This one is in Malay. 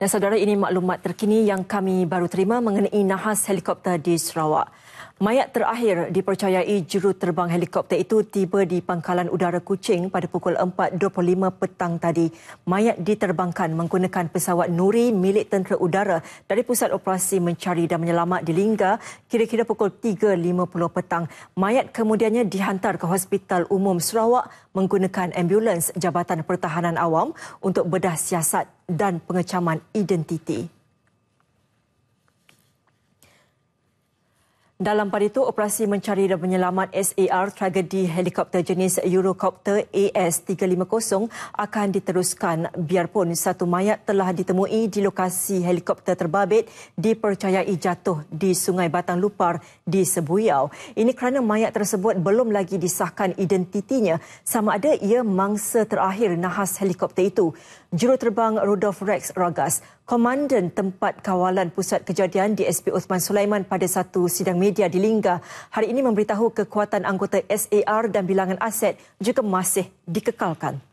Dan saudara ini maklumat terkini yang kami baru terima mengenai nahas helikopter di Sarawak. Mayat terakhir dipercayai juruterbang helikopter itu tiba di pangkalan udara Kuching pada pukul 4.25 petang tadi. Mayat diterbangkan menggunakan pesawat Nuri milik tentera udara dari pusat operasi mencari dan menyelamat di Lingga kira-kira pukul 3.50 petang. Mayat kemudiannya dihantar ke Hospital Umum Sarawak menggunakan ambulans Jabatan Pertahanan Awam untuk bedah siasat dan pengecaman identiti. Dalam pada itu, operasi mencari dan penyelamat SAR tragedi helikopter jenis Eurocopter AS-350 akan diteruskan biarpun satu mayat telah ditemui di lokasi helikopter terbabit dipercayai jatuh di Sungai Batang Lupar di Sebuyau. Ini kerana mayat tersebut belum lagi disahkan identitinya sama ada ia mangsa terakhir nahas helikopter itu. Juruterbang Rudolf Rex Ragas, komandan tempat kawalan pusat kejadian di SP Uthman Sulaiman pada satu sidang media media di Lingga hari ini memberitahu kekuatan anggota SAR dan bilangan aset juga masih dikekalkan.